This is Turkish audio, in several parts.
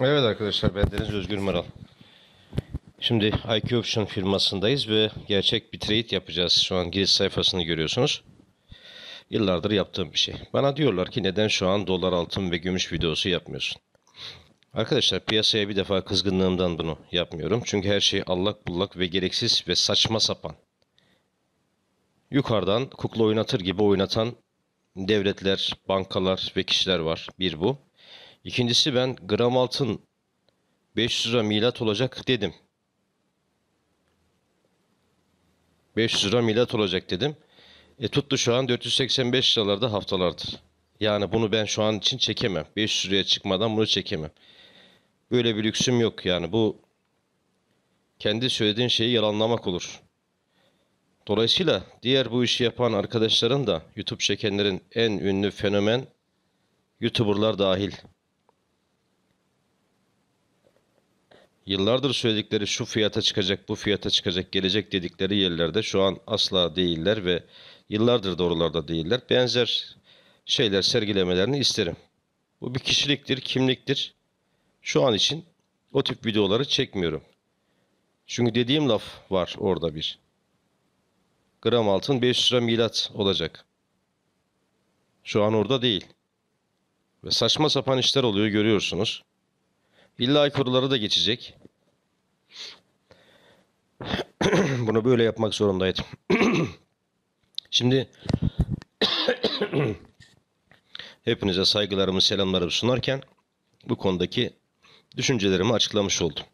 Evet arkadaşlar ben Deniz Özgür Maral. Şimdi IQ Option firmasındayız ve gerçek bir trade yapacağız. Şu an giriş sayfasını görüyorsunuz. Yıllardır yaptığım bir şey. Bana diyorlar ki neden şu an dolar altın ve gümüş videosu yapmıyorsun? Arkadaşlar piyasaya bir defa kızgınlığımdan bunu yapmıyorum. Çünkü her şey allak bullak ve gereksiz ve saçma sapan. Yukarıdan kukla oynatır gibi oynatan devletler, bankalar ve kişiler var. Bir bu. İkincisi ben gram altın 500 lira milat olacak dedim. 500 lira milat olacak dedim. E tuttu şu an 485 liralarda haftalardır. Yani bunu ben şu an için çekemem. 500 liraya çıkmadan bunu çekemem. Böyle bir lüksüm yok yani bu kendi söylediğin şeyi yalanlamak olur. Dolayısıyla diğer bu işi yapan arkadaşların da YouTube çekenlerin en ünlü fenomen YouTuber'lar dahil yıllardır söyledikleri şu fiyata çıkacak, bu fiyata çıkacak, gelecek dedikleri yerlerde şu an asla değiller ve yıllardır doğrularda değiller. Benzer şeyler sergilemelerini isterim. Bu bir kişiliktir, kimliktir. Şu an için o tip videoları çekmiyorum. Çünkü dediğim laf var orada bir. Gram altın 500 lira milat olacak. Şu an orada değil. Ve saçma sapan işler oluyor görüyorsunuz. İlla kuruları da geçecek. Bunu böyle yapmak zorundaydım. Şimdi hepinize saygılarımı, selamlarımı sunarken bu konudaki düşüncelerimi açıklamış oldum.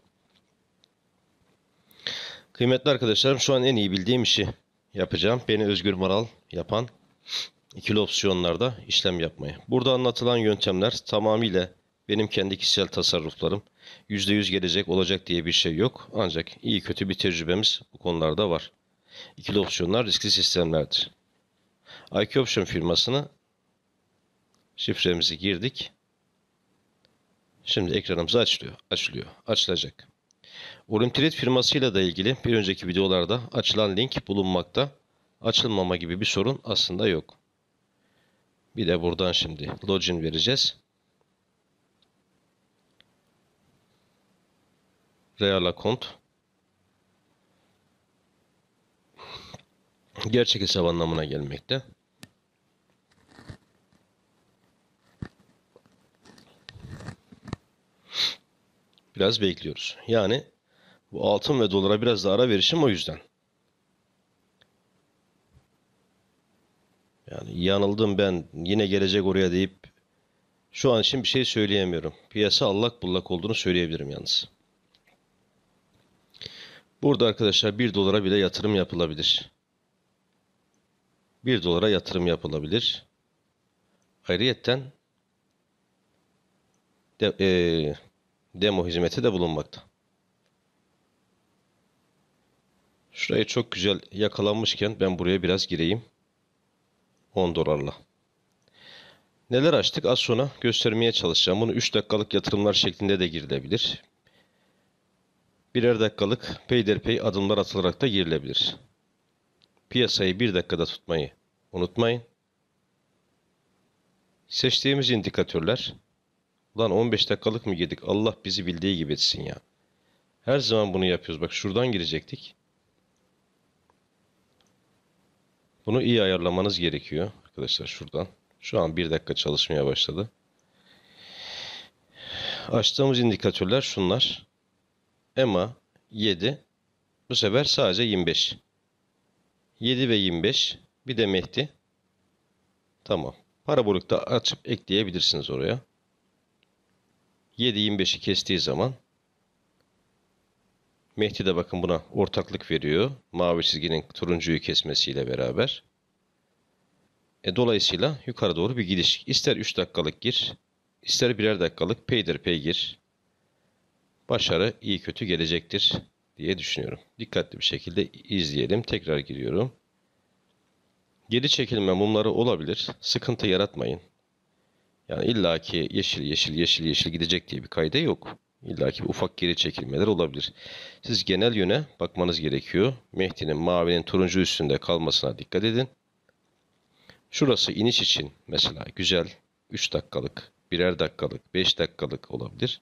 Kıymetli arkadaşlarım şu an en iyi bildiğim işi yapacağım. Beni Özgür Maral yapan ikili opsiyonlarda işlem yapmayı. Burada anlatılan yöntemler tamamıyla benim kendi kişisel tasarruflarım %100 gelecek olacak diye bir şey yok. Ancak iyi kötü bir tecrübemiz bu konularda var. İkili opsiyonlar riskli sistemlerdir. IQ Option firmasını şifremizi girdik. Şimdi ekranımız açılıyor. Açılıyor. Açılacak. Olimpirit firmasıyla da ilgili bir önceki videolarda açılan link bulunmakta. Açılmama gibi bir sorun aslında yok. Bir de buradan şimdi login vereceğiz. Real'a kont. Gerçek hesap anlamına gelmekte. Biraz bekliyoruz. Yani bu altın ve dolara biraz daha ara verişim o yüzden. Yani yanıldım ben yine gelecek oraya deyip şu an için bir şey söyleyemiyorum. Piyasa allak bullak olduğunu söyleyebilirim yalnız. Burada arkadaşlar 1 dolara bile yatırım yapılabilir. 1 dolara yatırım yapılabilir. Ayrıyetten de, e, demo hizmeti de bulunmakta. Şurayı çok güzel yakalanmışken ben buraya biraz gireyim. 10 dolarla. Neler açtık az sonra göstermeye çalışacağım. Bunu 3 dakikalık yatırımlar şeklinde de girilebilir birer dakikalık peyderpey adımlar atılarak da girilebilir. Piyasayı bir dakikada tutmayı unutmayın. Seçtiğimiz indikatörler, ulan 15 dakikalık mı girdik Allah bizi bildiği gibi etsin ya. Her zaman bunu yapıyoruz. Bak şuradan girecektik. Bunu iyi ayarlamanız gerekiyor arkadaşlar şuradan. Şu an bir dakika çalışmaya başladı. Açtığımız indikatörler şunlar. Ema 7. Bu sefer sadece 25. 7 ve 25. Bir de Mehdi. Tamam. Parabolikte açıp ekleyebilirsiniz oraya. 7 25'i kestiği zaman Mehdi de bakın buna ortaklık veriyor. Mavi çizginin turuncuyu kesmesiyle beraber. E, dolayısıyla yukarı doğru bir gidiş. İster 3 dakikalık gir, ister birer dakikalık peyder pey gir başarı iyi kötü gelecektir diye düşünüyorum. Dikkatli bir şekilde izleyelim. Tekrar giriyorum. Geri çekilme mumları olabilir. Sıkıntı yaratmayın. Yani illaki yeşil yeşil yeşil yeşil gidecek diye bir kayda yok. İlla ki ufak geri çekilmeler olabilir. Siz genel yöne bakmanız gerekiyor. Mehdi'nin mavinin turuncu üstünde kalmasına dikkat edin. Şurası iniş için mesela güzel 3 dakikalık, birer dakikalık, 5 dakikalık olabilir.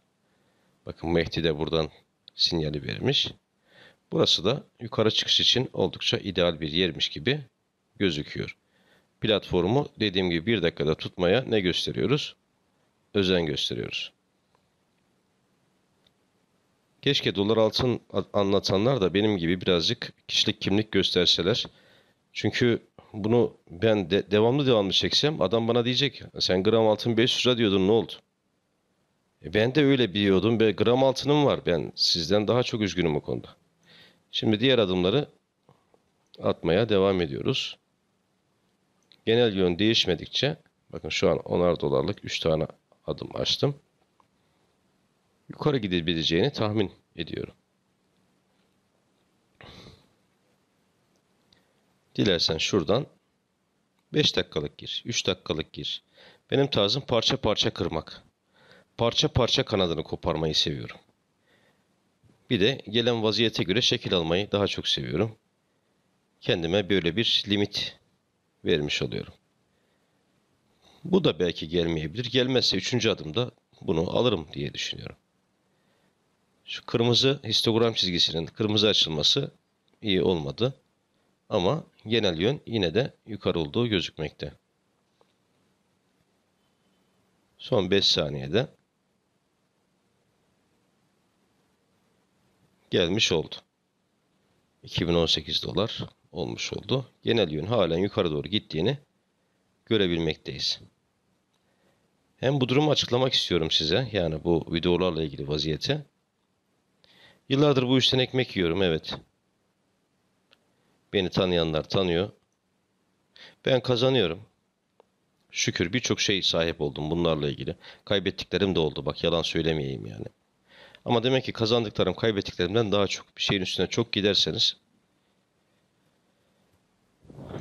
Bakın Mehdi de buradan sinyali vermiş. Burası da yukarı çıkış için oldukça ideal bir yermiş gibi gözüküyor. Platformu dediğim gibi bir dakikada tutmaya ne gösteriyoruz? Özen gösteriyoruz. Keşke dolar altın anlatanlar da benim gibi birazcık kişilik kimlik gösterseler. Çünkü bunu ben de, devamlı devamlı çeksem adam bana diyecek sen gram altın 500 lira diyordun ne oldu? E, ben de öyle biliyordum ve gram altınım var. Ben sizden daha çok üzgünüm o konuda. Şimdi diğer adımları atmaya devam ediyoruz. Genel yön değişmedikçe bakın şu an 10'ar dolarlık 3 tane adım açtım. Yukarı gidebileceğini tahmin ediyorum. Dilersen şuradan 5 dakikalık gir, 3 dakikalık gir. Benim tarzım parça parça kırmak parça parça kanadını koparmayı seviyorum. Bir de gelen vaziyete göre şekil almayı daha çok seviyorum. Kendime böyle bir limit vermiş oluyorum. Bu da belki gelmeyebilir. Gelmezse üçüncü adımda bunu alırım diye düşünüyorum. Şu kırmızı histogram çizgisinin kırmızı açılması iyi olmadı. Ama genel yön yine de yukarı olduğu gözükmekte. Son 5 saniyede gelmiş oldu. 2018 dolar olmuş oldu. Genel yön halen yukarı doğru gittiğini görebilmekteyiz. Hem bu durumu açıklamak istiyorum size. Yani bu videolarla ilgili vaziyeti. Yıllardır bu işten ekmek yiyorum evet. Beni tanıyanlar tanıyor. Ben kazanıyorum. Şükür birçok şey sahip oldum bunlarla ilgili. Kaybettiklerim de oldu. Bak yalan söylemeyeyim yani. Ama demek ki kazandıklarım kaybettiklerimden daha çok. Bir şeyin üstüne çok giderseniz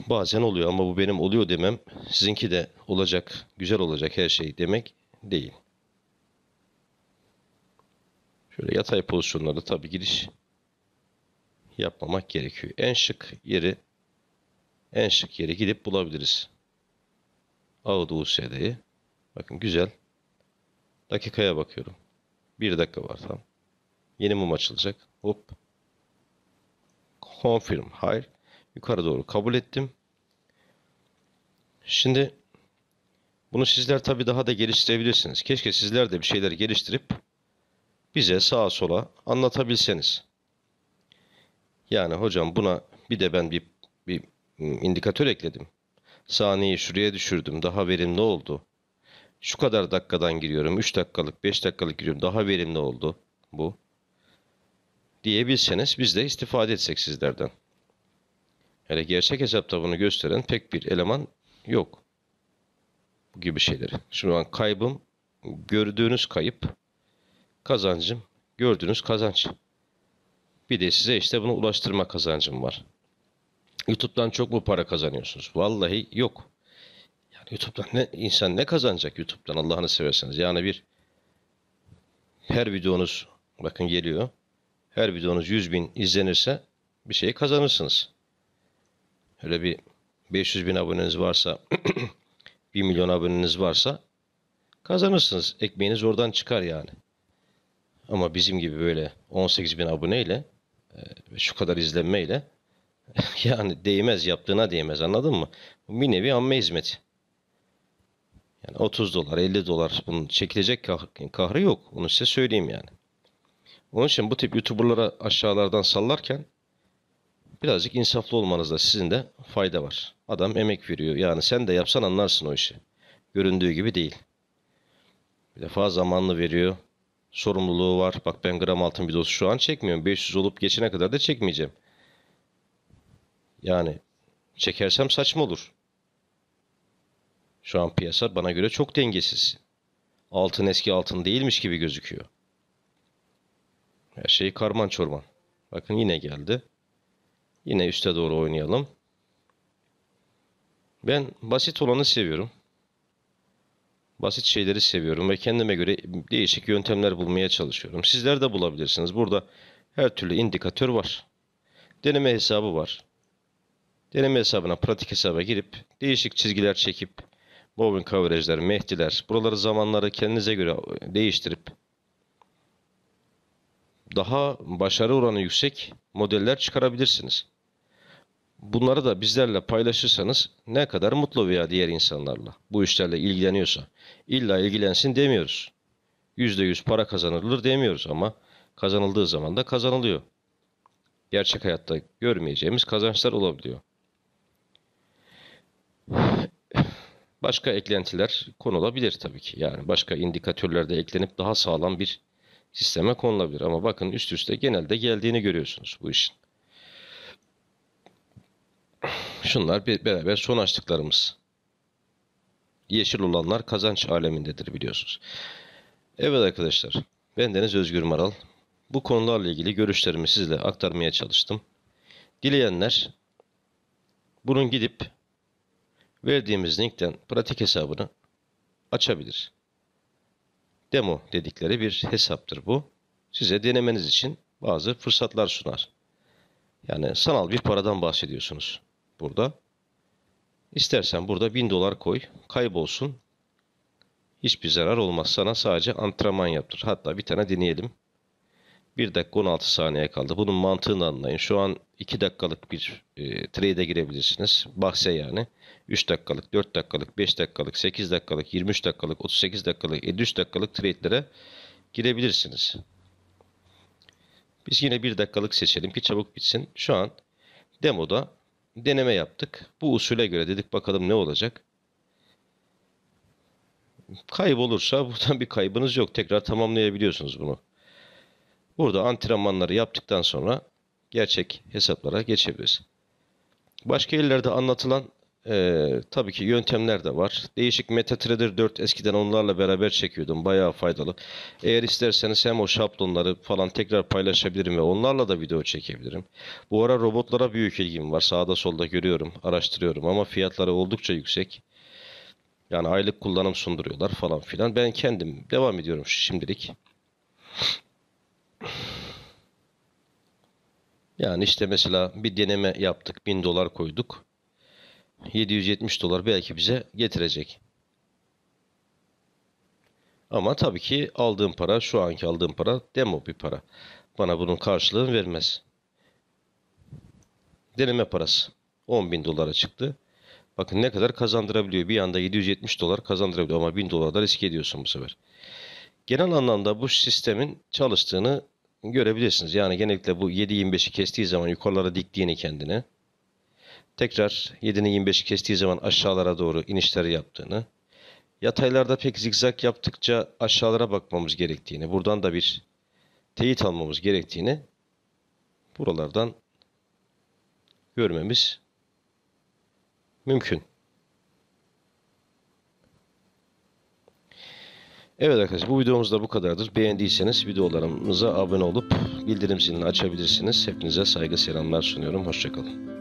bazen oluyor ama bu benim oluyor demem sizinki de olacak, güzel olacak her şey demek değil. Şöyle yatay pozisyonlarda tabii giriş yapmamak gerekiyor. En şık yeri en şık yere gidip bulabiliriz. AUD USD'yi. Bakın güzel. Dakikaya bakıyorum. Bir dakika var tamam. Yeni mum açılacak. Hop. Confirm. Hayır. Yukarı doğru kabul ettim. Şimdi bunu sizler tabi daha da geliştirebilirsiniz. Keşke sizler de bir şeyler geliştirip bize sağa sola anlatabilseniz. Yani hocam buna bir de ben bir, bir indikatör ekledim. Saniyeyi şuraya düşürdüm. Daha verimli oldu şu kadar dakikadan giriyorum. 3 dakikalık, 5 dakikalık giriyorum. Daha verimli oldu bu. Diyebilseniz biz de istifade etsek sizlerden. Hele gerçek hesap tabanı gösteren pek bir eleman yok. Bu gibi şeyleri. Şimdi ben kaybım gördüğünüz kayıp, kazancım gördüğünüz kazanç. Bir de size işte bunu ulaştırma kazancım var. YouTube'dan çok mu para kazanıyorsunuz? Vallahi yok. YouTube'dan ne insan ne kazanacak YouTube'dan Allah'ını severseniz. Yani bir her videonuz bakın geliyor. Her videonuz 100 bin izlenirse bir şey kazanırsınız. Öyle bir 500 bin aboneniz varsa 1 milyon aboneniz varsa kazanırsınız. Ekmeğiniz oradan çıkar yani. Ama bizim gibi böyle 18 bin aboneyle e, şu kadar izlenmeyle yani değmez yaptığına değmez anladın mı? Bir nevi amme hizmeti. Yani 30 dolar, 50 dolar bunun çekilecek kahri yok. Onu size söyleyeyim yani. Onun için bu tip YouTuber'lara aşağılardan sallarken birazcık insaflı olmanızda sizin de fayda var. Adam emek veriyor. Yani sen de yapsan anlarsın o işi. Göründüğü gibi değil. Bir defa zamanlı veriyor. Sorumluluğu var. Bak ben gram altın videosu şu an çekmiyorum. 500 olup geçene kadar da çekmeyeceğim. Yani çekersem saçma olur. Şu an piyasa bana göre çok dengesiz. Altın eski altın değilmiş gibi gözüküyor. Her şey karman çorman. Bakın yine geldi. Yine üste doğru oynayalım. Ben basit olanı seviyorum. Basit şeyleri seviyorum ve kendime göre değişik yöntemler bulmaya çalışıyorum. Sizler de bulabilirsiniz. Burada her türlü indikatör var. Deneme hesabı var. Deneme hesabına pratik hesaba girip değişik çizgiler çekip Loving coverage'ler, mehdiler. Buraları zamanları kendinize göre değiştirip daha başarı oranı yüksek modeller çıkarabilirsiniz. Bunları da bizlerle paylaşırsanız ne kadar mutlu veya diğer insanlarla bu işlerle ilgileniyorsa illa ilgilensin demiyoruz. %100 para kazanılır demiyoruz ama kazanıldığı zaman da kazanılıyor. Gerçek hayatta görmeyeceğimiz kazançlar olabiliyor. Başka eklentiler konulabilir tabii ki. Yani başka indikatörler de eklenip daha sağlam bir sisteme konulabilir. Ama bakın üst üste genelde geldiğini görüyorsunuz bu işin. Şunlar bir, beraber son açtıklarımız. Yeşil olanlar kazanç alemindedir biliyorsunuz. Evet arkadaşlar, ben Deniz Özgür Maral. Bu konularla ilgili görüşlerimi sizle aktarmaya çalıştım. Dileyenler bunun gidip verdiğimiz linkten pratik hesabını açabilir. Demo dedikleri bir hesaptır bu. Size denemeniz için bazı fırsatlar sunar. Yani sanal bir paradan bahsediyorsunuz burada. İstersen burada 1000 dolar koy, kaybolsun. Hiçbir zarar olmaz sana sadece antrenman yaptır. Hatta bir tane deneyelim. 1 dakika 16 saniye kaldı. Bunun mantığını anlayın. Şu an 2 dakikalık bir e, trade'e girebilirsiniz. Bahse yani. 3 dakikalık, 4 dakikalık, 5 dakikalık, 8 dakikalık, 23 dakikalık, 38 dakikalık, 53 dakikalık trade'lere girebilirsiniz. Biz yine 1 dakikalık seçelim ki çabuk bitsin. Şu an demoda deneme yaptık. Bu usule göre dedik bakalım ne olacak. Kaybolursa buradan bir kaybınız yok. Tekrar tamamlayabiliyorsunuz bunu. Burada antrenmanları yaptıktan sonra gerçek hesaplara geçebiliriz. Başka yerlerde anlatılan e, tabii ki yöntemler de var. Değişik MetaTrader 4 eskiden onlarla beraber çekiyordum. Bayağı faydalı. Eğer isterseniz hem o şablonları falan tekrar paylaşabilirim ve onlarla da video çekebilirim. Bu ara robotlara büyük ilgim var. Sağda solda görüyorum, araştırıyorum ama fiyatları oldukça yüksek. Yani aylık kullanım sunduruyorlar falan filan. Ben kendim devam ediyorum şimdilik. Yani işte mesela bir deneme yaptık. 1000 dolar koyduk. 770 dolar belki bize getirecek. Ama tabii ki aldığım para şu anki aldığım para demo bir para. Bana bunun karşılığını vermez. Deneme parası. 10 bin dolara çıktı. Bakın ne kadar kazandırabiliyor. Bir anda 770 dolar kazandırabiliyor ama 1000 dolar da riske ediyorsun bu sefer genel anlamda bu sistemin çalıştığını görebilirsiniz. Yani genellikle bu 7.25'i kestiği zaman yukarılara diktiğini kendine. Tekrar 7'nin 25'i kestiği zaman aşağılara doğru inişleri yaptığını. Yataylarda pek zikzak yaptıkça aşağılara bakmamız gerektiğini. Buradan da bir teyit almamız gerektiğini buralardan görmemiz mümkün. Evet arkadaşlar bu videomuz da bu kadardır. Beğendiyseniz videolarımıza abone olup bildirim zilini açabilirsiniz. Hepinize saygı selamlar sunuyorum. Hoşçakalın.